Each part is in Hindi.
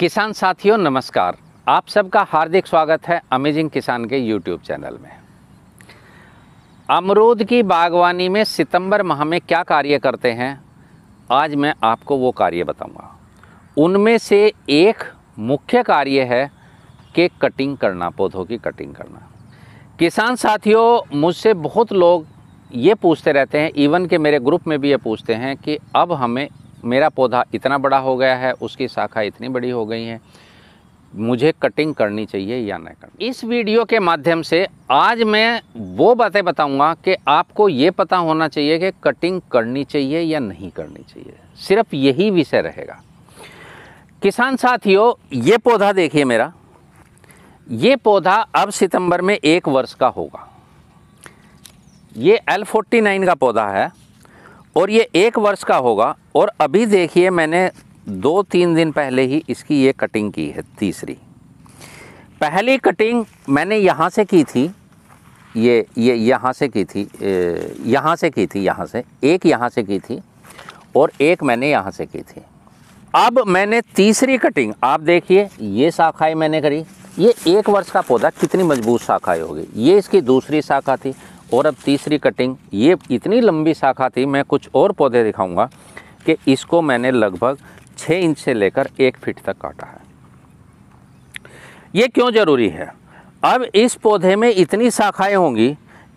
किसान साथियों नमस्कार आप सबका हार्दिक स्वागत है अमेजिंग किसान के यूट्यूब चैनल में अमरूद की बागवानी में सितंबर माह में क्या कार्य करते हैं आज मैं आपको वो कार्य बताऊंगा उनमें से एक मुख्य कार्य है के कटिंग करना पौधों की कटिंग करना किसान साथियों मुझसे बहुत लोग ये पूछते रहते हैं इवन के मेरे ग्रुप में भी ये पूछते हैं कि अब हमें मेरा पौधा इतना बड़ा हो गया है उसकी शाखा इतनी बड़ी हो गई है मुझे कटिंग करनी चाहिए या नहीं करनी इस वीडियो के माध्यम से आज मैं वो बातें बताऊंगा कि आपको ये पता होना चाहिए कि कटिंग करनी चाहिए या नहीं करनी चाहिए सिर्फ यही विषय रहेगा किसान साथियों ये पौधा देखिए मेरा ये पौधा अब सितंबर में एक वर्ष का होगा ये एल फोर्टी नाइन का पौधा है और ये एक वर्ष का होगा और अभी देखिए मैंने दो तीन दिन पहले ही इसकी ये कटिंग की है तीसरी पहली कटिंग मैंने यहाँ से की थी ये ये यहाँ से की थी यहाँ से की थी यहाँ से एक यहाँ से की थी और एक मैंने यहाँ से की थी अब मैंने तीसरी कटिंग आप देखिए ये शाखाएँ मैंने करी ये एक वर्ष का पौधा कितनी मजबूत शाखाएं होगी ये इसकी दूसरी शाखा थी और अब तीसरी कटिंग ये इतनी लंबी शाखा थी मैं कुछ और पौधे दिखाऊंगा कि इसको मैंने लगभग छः इंच से लेकर एक फीट तक काटा है ये क्यों ज़रूरी है अब इस पौधे में इतनी शाखाएं होंगी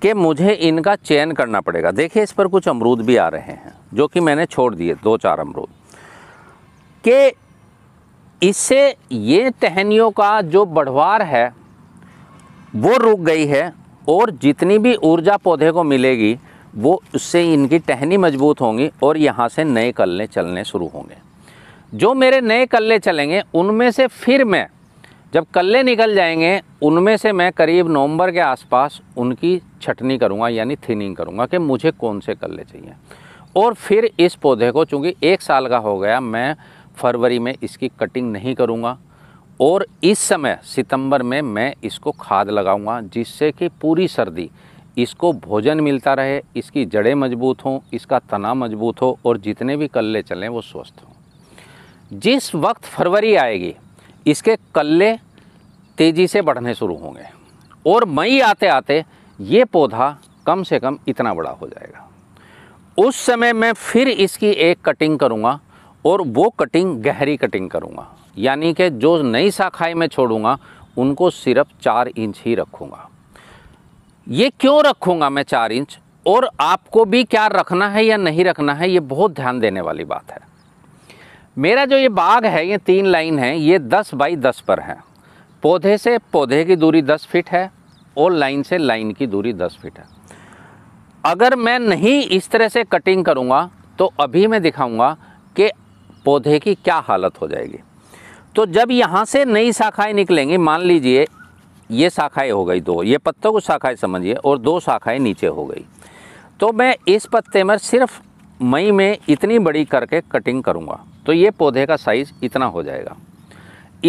कि मुझे इनका चयन करना पड़ेगा देखिए इस पर कुछ अमरूद भी आ रहे हैं जो कि मैंने छोड़ दिए दो चार अमरूद के इससे ये टहनियों का जो बढ़वार है वो रुक गई है और जितनी भी ऊर्जा पौधे को मिलेगी वो उससे इनकी टहनी मजबूत होंगी और यहाँ से नए कल्ले चलने शुरू होंगे जो मेरे नए कल्ले चलेंगे उनमें से फिर मैं जब कल्ले निकल जाएंगे उनमें से मैं करीब नवंबर के आसपास उनकी छटनी करूँगा यानी थिनिंग करूँगा कि मुझे कौन से कल्ले चाहिए और फिर इस पौधे को चूँकि एक साल का हो गया मैं फरवरी में इसकी कटिंग नहीं करूँगा और इस समय सितंबर में मैं इसको खाद लगाऊंगा जिससे कि पूरी सर्दी इसको भोजन मिलता रहे इसकी जड़ें मजबूत हों इसका तना मजबूत हो और जितने भी कल्ले चलें वो स्वस्थ हों जिस वक्त फरवरी आएगी इसके कल्ले तेज़ी से बढ़ने शुरू होंगे और मई आते आते ये पौधा कम से कम इतना बड़ा हो जाएगा उस समय मैं फिर इसकी एक कटिंग करूँगा और वो कटिंग गहरी कटिंग करूँगा यानी कि जो नई शाखाएँ मैं छोड़ूंगा उनको सिर्फ चार इंच ही रखूँगा ये क्यों रखूँगा मैं चार इंच और आपको भी क्या रखना है या नहीं रखना है ये बहुत ध्यान देने वाली बात है मेरा जो ये बाग है ये तीन लाइन है ये दस बाई दस पर है पौधे से पौधे की दूरी दस फिट है और लाइन से लाइन की दूरी दस फिट है अगर मैं नहीं इस तरह से कटिंग करूँगा तो अभी मैं दिखाऊँगा कि पौधे की क्या हालत हो जाएगी तो जब यहाँ से नई शाखाएं निकलेंगी मान लीजिए ये शाखाएं हो गई दो ये पत्तों को शाखाएं समझिए और दो शाखाएं नीचे हो गई तो मैं इस पत्ते में सिर्फ मई में इतनी बड़ी करके कटिंग करूँगा तो ये पौधे का साइज़ इतना हो जाएगा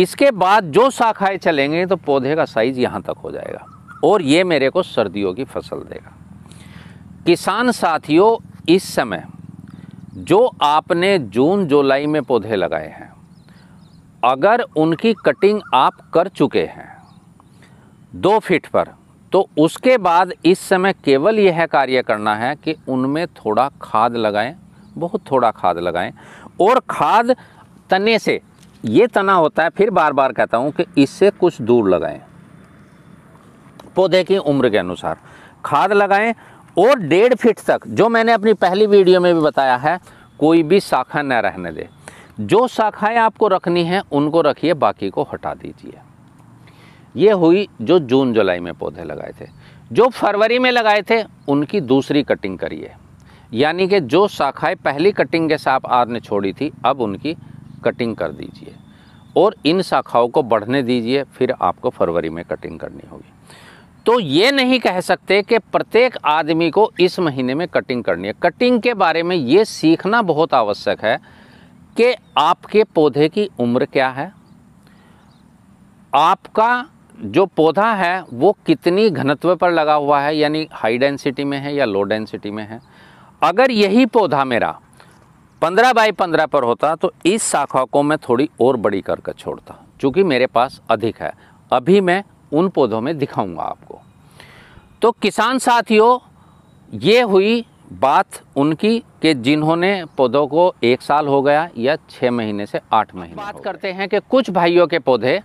इसके बाद जो शाखाएं चलेंगे तो पौधे का साइज़ यहाँ तक हो जाएगा और ये मेरे को सर्दियों की फसल देगा किसान साथियों इस समय जो आपने जून जुलाई में पौधे लगाए हैं अगर उनकी कटिंग आप कर चुके हैं दो फीट पर तो उसके बाद इस समय केवल यह कार्य करना है कि उनमें थोड़ा खाद लगाएं बहुत थोड़ा खाद लगाएं और खाद तने से ये तना होता है फिर बार बार कहता हूँ कि इससे कुछ दूर लगाएं पौधे की उम्र के अनुसार खाद लगाएं और डेढ़ फीट तक जो मैंने अपनी पहली वीडियो में भी बताया है कोई भी शाखा न रहने दे जो शाखाएं आपको रखनी हैं उनको रखिए बाकी को हटा दीजिए ये हुई जो जून जुलाई में पौधे लगाए थे जो फरवरी में लगाए थे उनकी दूसरी कटिंग करिए यानी कि जो शाखाएं पहली कटिंग के साथ आपने छोड़ी थी अब उनकी कटिंग कर दीजिए और इन शाखाओं को बढ़ने दीजिए फिर आपको फरवरी में कटिंग करनी होगी तो ये नहीं कह सकते कि प्रत्येक आदमी को इस महीने में कटिंग करनी है कटिंग के बारे में ये सीखना बहुत आवश्यक है कि आपके पौधे की उम्र क्या है आपका जो पौधा है वो कितनी घनत्व पर लगा हुआ है यानी हाई डेंसिटी में है या लो डेंसिटी में है अगर यही पौधा मेरा पंद्रह बाई पंद्रह पर होता तो इस शाखा को मैं थोड़ी और बड़ी करके छोड़ता चूँकि मेरे पास अधिक है अभी मैं उन पौधों में दिखाऊंगा आपको तो किसान साथियों ये हुई बात उनकी कि जिन्होंने पौधों को एक साल हो गया या छः महीने से आठ महीने बात करते हैं कि कुछ भाइयों के पौधे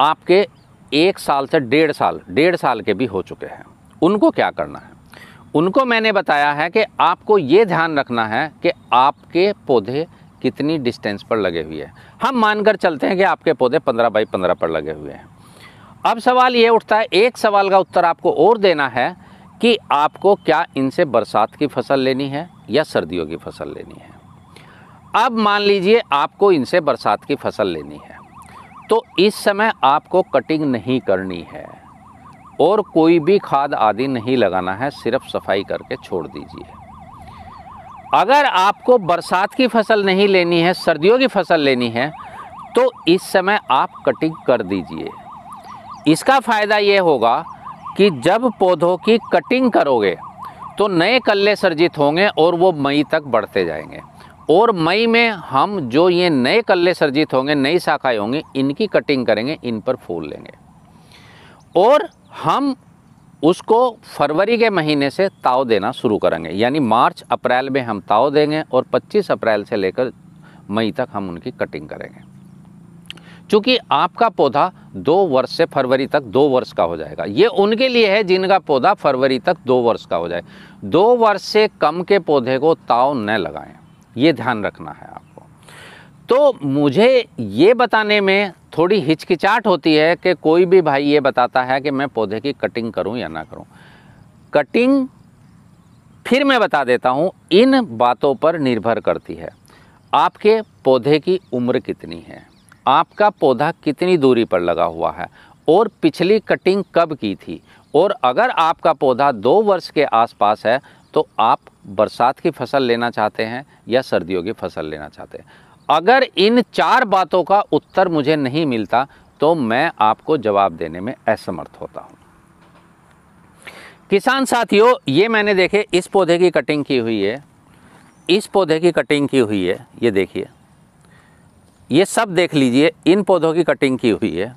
आपके एक साल से डेढ़ साल डेढ़ साल के भी हो चुके हैं उनको क्या करना है उनको मैंने बताया है कि आपको ये ध्यान रखना है कि आपके पौधे कितनी डिस्टेंस पर लगे हुए हैं हम मानकर चलते हैं कि आपके पौधे पंद्रह बाई पंद्रह पर लगे हुए हैं अब सवाल ये उठता है एक सवाल का उत्तर आपको और देना है कि आपको क्या इनसे बरसात की फसल लेनी है या सर्दियों की फसल लेनी है अब मान लीजिए आपको इनसे बरसात की फसल लेनी है तो इस समय आपको कटिंग नहीं करनी है और कोई भी खाद आदि नहीं लगाना है सिर्फ सफाई करके छोड़ दीजिए अगर आपको बरसात की फसल नहीं लेनी है सर्दियों की फसल लेनी है तो इस समय आप कटिंग कर दीजिए इसका फ़ायदा ये होगा कि जब पौधों की कटिंग करोगे तो नए कल्ले सर्जित होंगे और वो मई तक बढ़ते जाएंगे और मई में हम जो ये नए कल्ले सर्जित होंगे नई शाखाएं होंगी इनकी कटिंग करेंगे इन पर फूल लेंगे और हम उसको फरवरी के महीने से ताव देना शुरू करेंगे यानी मार्च अप्रैल में हम ताव देंगे और 25 अप्रैल से लेकर मई तक हम उनकी कटिंग करेंगे चूँकि आपका पौधा दो वर्ष से फरवरी तक दो वर्ष का हो जाएगा ये उनके लिए है जिनका पौधा फरवरी तक दो वर्ष का हो जाए दो वर्ष से कम के पौधे को ताव न लगाएं ये ध्यान रखना है आपको तो मुझे ये बताने में थोड़ी हिचकिचाहट होती है कि कोई भी भाई ये बताता है कि मैं पौधे की कटिंग करूं या ना करूं कटिंग फिर मैं बता देता हूं इन बातों पर निर्भर करती है आपके पौधे की उम्र कितनी है आपका पौधा कितनी दूरी पर लगा हुआ है और पिछली कटिंग कब की थी और अगर आपका पौधा दो वर्ष के आसपास है तो आप बरसात की फसल लेना चाहते हैं या सर्दियों की फसल लेना चाहते हैं अगर इन चार बातों का उत्तर मुझे नहीं मिलता तो मैं आपको जवाब देने में असमर्थ होता हूँ किसान साथियों ये मैंने देखे इस पौधे की कटिंग की हुई है इस पौधे की कटिंग की हुई है ये देखिए ये सब देख लीजिए इन पौधों की कटिंग की हुई है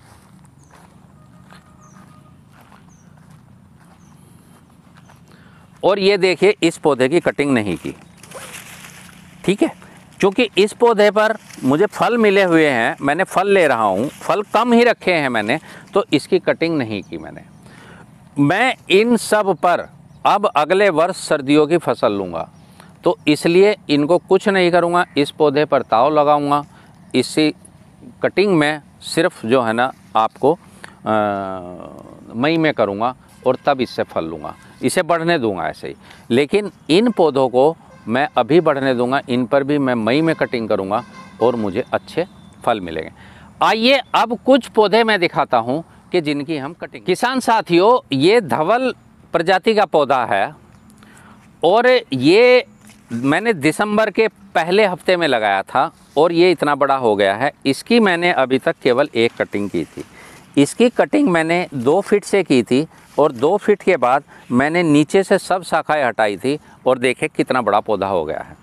और ये देखिए इस पौधे की कटिंग नहीं की ठीक है क्योंकि इस पौधे पर मुझे फल मिले हुए हैं मैंने फल ले रहा हूँ फल कम ही रखे हैं मैंने तो इसकी कटिंग नहीं की मैंने मैं इन सब पर अब अगले वर्ष सर्दियों की फसल लूँगा तो इसलिए इनको कुछ नहीं करूँगा इस पौधे पर ताव लगाऊँगा इसी कटिंग में सिर्फ जो है ना आपको मई में करूँगा और तब इससे फल लूँगा इसे बढ़ने दूंगा ऐसे ही लेकिन इन पौधों को मैं अभी बढ़ने दूँगा इन पर भी मैं मई में कटिंग करूँगा और मुझे अच्छे फल मिलेंगे आइए अब कुछ पौधे मैं दिखाता हूँ कि जिनकी हम कटिंग किसान साथियों ये धवल प्रजाति का पौधा है और ये मैंने दिसंबर के पहले हफ्ते में लगाया था और ये इतना बड़ा हो गया है इसकी मैंने अभी तक केवल एक कटिंग की थी इसकी कटिंग मैंने दो फिट से की थी और दो फिट के बाद मैंने नीचे से सब शाखाएं हटाई थी और देखे कितना बड़ा पौधा हो गया है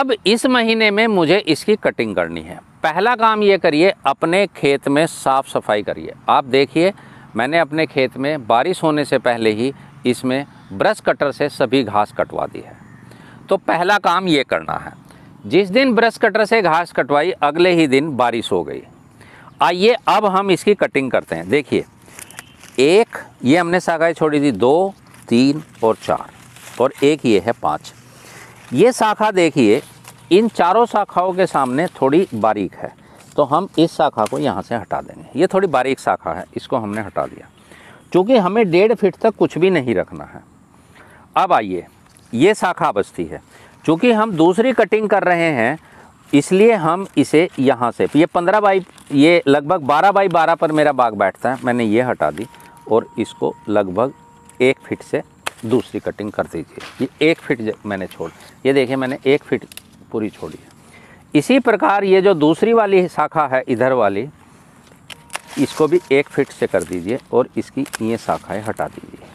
अब इस महीने में मुझे इसकी कटिंग करनी है पहला काम ये करिए अपने खेत में साफ़ सफाई करिए आप देखिए मैंने अपने खेत में बारिश होने से पहले ही इसमें ब्रश कटर से सभी घास कटवा दी है तो पहला काम ये करना है जिस दिन ब्रश कटर से घास कटवाई अगले ही दिन बारिश हो गई आइए अब हम इसकी कटिंग करते हैं देखिए एक ये हमने शाखाएं छोड़ी थी दो तीन और चार और एक ये है पाँच ये शाखा देखिए इन चारों शाखाओं के सामने थोड़ी बारीक है तो हम इस शाखा को यहाँ से हटा देंगे ये थोड़ी बारीक शाखा है इसको हमने हटा दिया क्योंकि हमें डेढ़ फिट तक कुछ भी नहीं रखना है अब आइए ये शाखा बचती है चूँकि हम दूसरी कटिंग कर रहे हैं इसलिए हम इसे यहाँ से ये पंद्रह बाई ये लगभग बारह बाई बारह पर मेरा बाग बैठता है मैंने ये हटा दी और इसको लगभग एक फिट से दूसरी कटिंग कर दीजिए ये एक फिट मैंने छोड़ ये देखिए मैंने एक फिट पूरी छोड़ी है इसी प्रकार ये जो दूसरी वाली शाखा है इधर वाली इसको भी एक फिट से कर दीजिए और इसकी ये शाखाएँ हटा दीजिए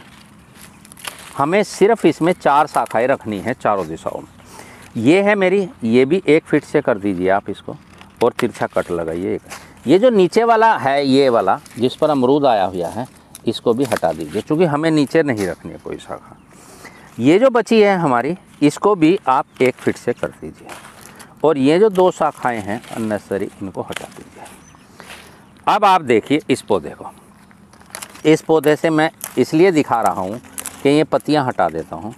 हमें सिर्फ इसमें चार शाखाएँ रखनी है चारों दिशाओं में ये है मेरी ये भी एक फिट से कर दीजिए आप इसको और तिरछा कट लगाइए एक ये जो नीचे वाला है ये वाला जिस पर अमरूद आया हुआ है इसको भी हटा दीजिए क्योंकि हमें नीचे नहीं रखनी है कोई शाखा ये जो बची है हमारी इसको भी आप एक फिट से कर दीजिए और ये जो दो शाखाएँ हैं अननेसरी इनको हटा दीजिए अब आप देखिए इस पौधे को इस पौधे से मैं इसलिए दिखा रहा हूँ कि ये पत्तियाँ हटा देता हूँ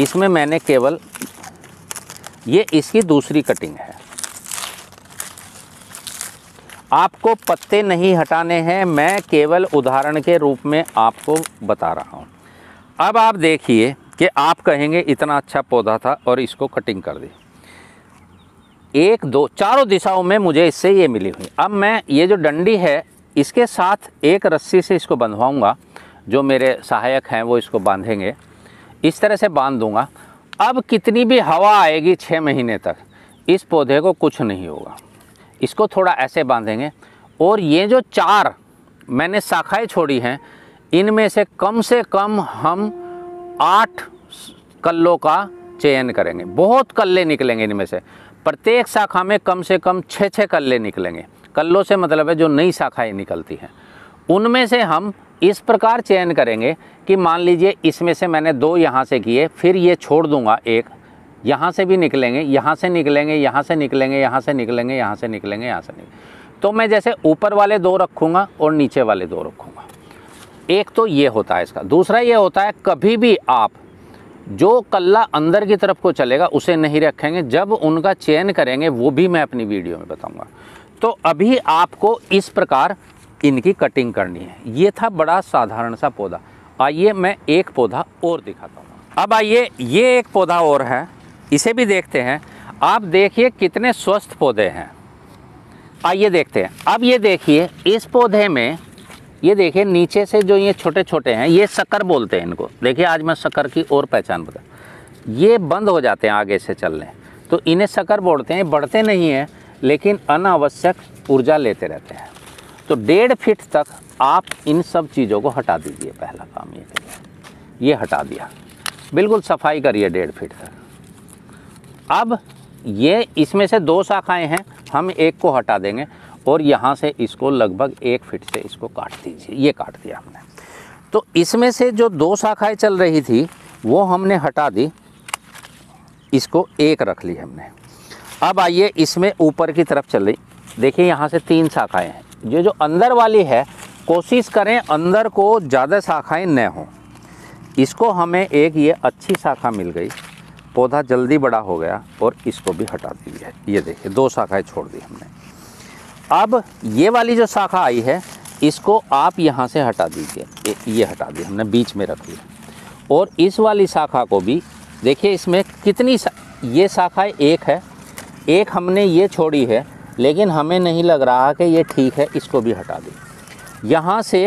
इसमें मैंने केवल ये इसकी दूसरी कटिंग है आपको पत्ते नहीं हटाने हैं मैं केवल उदाहरण के रूप में आपको बता रहा हूँ अब आप देखिए कि आप कहेंगे इतना अच्छा पौधा था और इसको कटिंग कर दी एक दो चारों दिशाओं में मुझे इससे ये मिली हुई अब मैं ये जो डंडी है इसके साथ एक रस्सी से इसको बंधवाऊँगा जो मेरे सहायक हैं वो इसको बांधेंगे इस तरह से बांध दूंगा अब कितनी भी हवा आएगी छः महीने तक इस पौधे को कुछ नहीं होगा इसको थोड़ा ऐसे बांधेंगे और ये जो चार मैंने शाखाएँ छोड़ी हैं इनमें से कम से कम हम आठ कल्लों का चयन करेंगे बहुत कल्ले निकलेंगे इनमें से प्रत्येक शाखा में कम से कम छः छः कल्ले निकलेंगे कल्लों से मतलब है जो नई शाखाएँ निकलती हैं उनमें से हम इस प्रकार चयन करेंगे कि मान लीजिए इसमें से मैंने दो यहाँ से किए फिर ये छोड़ दूंगा एक यहाँ से भी निकलेंगे यहाँ से निकलेंगे यहाँ से निकलेंगे यहाँ से निकलेंगे यहाँ से निकलेंगे यहाँ से निकलेंगे तो मैं जैसे ऊपर वाले दो रखूँगा और नीचे वाले दो रखूँगा एक तो ये होता है इसका दूसरा ये होता है कभी भी आप जो कल्ला अंदर की तरफ को चलेगा उसे नहीं रखेंगे जब उनका चयन करेंगे वो भी मैं अपनी वीडियो में बताऊँगा तो अभी आपको इस प्रकार इनकी कटिंग करनी है ये था बड़ा साधारण सा पौधा आइए मैं एक पौधा और दिखाता हूँ अब आइए ये एक पौधा और है इसे भी देखते हैं आप देखिए कितने स्वस्थ पौधे हैं आइए देखते हैं अब ये देखिए इस पौधे में ये देखिए नीचे से जो ये छोटे छोटे हैं ये शक्कर बोलते हैं इनको देखिए आज मैं शक्कर की और पहचान बता ये बंद हो जाते हैं आगे से चलने तो इन्हें शक्कर बोलते हैं बढ़ते नहीं हैं लेकिन अनावश्यक ऊर्जा लेते रहते हैं तो डेढ़ फीट तक आप इन सब चीज़ों को हटा दीजिए पहला काम ये करिए ये हटा दिया बिल्कुल सफाई करिए डेढ़ फीट तक अब ये इसमें से दो शाखाएं हैं हम एक को हटा देंगे और यहाँ से इसको लगभग एक फिट से इसको काट दीजिए ये काट दिया हमने तो इसमें से जो दो शाखाएं चल रही थी वो हमने हटा दी इसको एक रख ली हमने अब आइए इसमें ऊपर की तरफ चल रही देखिए यहाँ से तीन शाखाएं हैं ये जो अंदर वाली है कोशिश करें अंदर को ज़्यादा शाखाएं न हों इसको हमें एक ये अच्छी शाखा मिल गई पौधा जल्दी बड़ा हो गया और इसको भी हटा दी है ये देखिए दो शाखाएं छोड़ दी हमने अब ये वाली जो शाखा आई है इसको आप यहाँ से हटा दीजिए ये हटा दी हमने बीच में रख दिया और इस वाली शाखा को भी देखिए इसमें कितनी सा, ये शाखाएँ एक है एक हमने ये छोड़ी है लेकिन हमें नहीं लग रहा कि ये ठीक है इसको भी हटा दें यहाँ से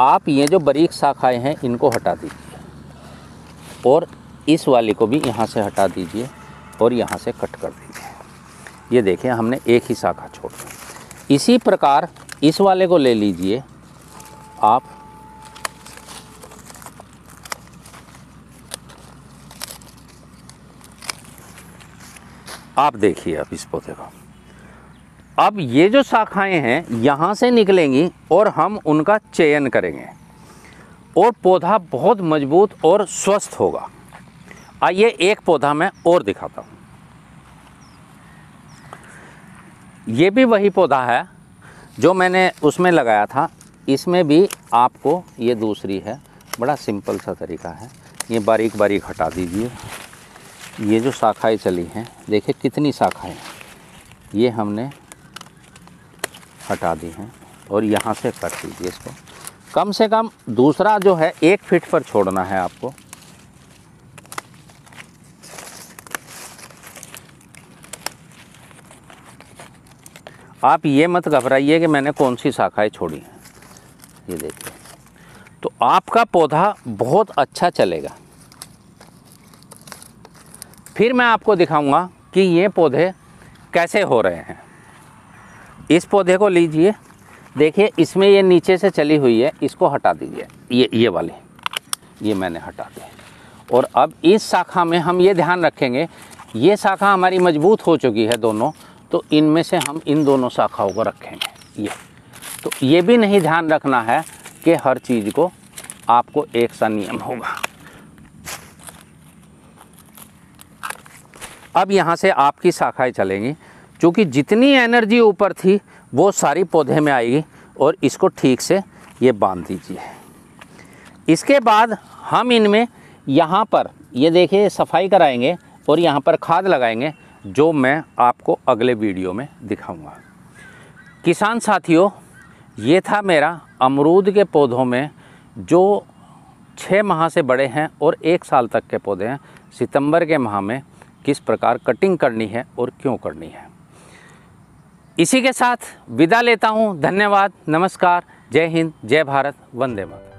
आप ये जो बारीक शाखाएँ हैं इनको हटा दीजिए और इस वाले को भी यहाँ से हटा दीजिए और यहाँ से कट कर दीजिए ये देखें हमने एक ही शाखा छोड़ दी इसी प्रकार इस वाले को ले लीजिए आप आप देखिए आप इस पौधे का अब ये जो शाखाएं हैं यहाँ से निकलेंगी और हम उनका चयन करेंगे और पौधा बहुत मजबूत और स्वस्थ होगा आइए एक पौधा मैं और दिखाता हूँ ये भी वही पौधा है जो मैंने उसमें लगाया था इसमें भी आपको ये दूसरी है बड़ा सिंपल सा तरीका है ये बारीक बारीक हटा दीजिए ये जो शाखाएं चली हैं देखिए कितनी शाखाएं ये हमने हटा दी हैं और यहाँ से कट दीजिए इसको कम से कम दूसरा जो है एक फिट पर छोड़ना है आपको आप ये मत घबराइए कि मैंने कौन सी शाखाएं छोड़ी हैं ये देखिए तो आपका पौधा बहुत अच्छा चलेगा फिर मैं आपको दिखाऊंगा कि ये पौधे कैसे हो रहे हैं इस पौधे को लीजिए देखिए इसमें ये नीचे से चली हुई है इसको हटा दीजिए ये ये वाली ये मैंने हटा दी और अब इस शाखा में हम ये ध्यान रखेंगे ये शाखा हमारी मजबूत हो चुकी है दोनों तो इनमें से हम इन दोनों शाखाओं को रखेंगे ये तो ये भी नहीं ध्यान रखना है कि हर चीज़ को आपको एक सा नियम होगा अब यहाँ से आपकी शाखाएं चलेंगी क्योंकि जितनी एनर्जी ऊपर थी वो सारी पौधे में आएगी और इसको ठीक से ये बांध दीजिए इसके बाद हम इनमें यहाँ पर ये देखिए सफाई कराएंगे और यहाँ पर खाद लगाएंगे जो मैं आपको अगले वीडियो में दिखाऊंगा किसान साथियों ये था मेरा अमरूद के पौधों में जो छः माह से बड़े हैं और एक साल तक के पौधे हैं सितंबर के माह में किस प्रकार कटिंग करनी है और क्यों करनी है इसी के साथ विदा लेता हूँ धन्यवाद नमस्कार जय हिंद जय भारत वंदे मातरम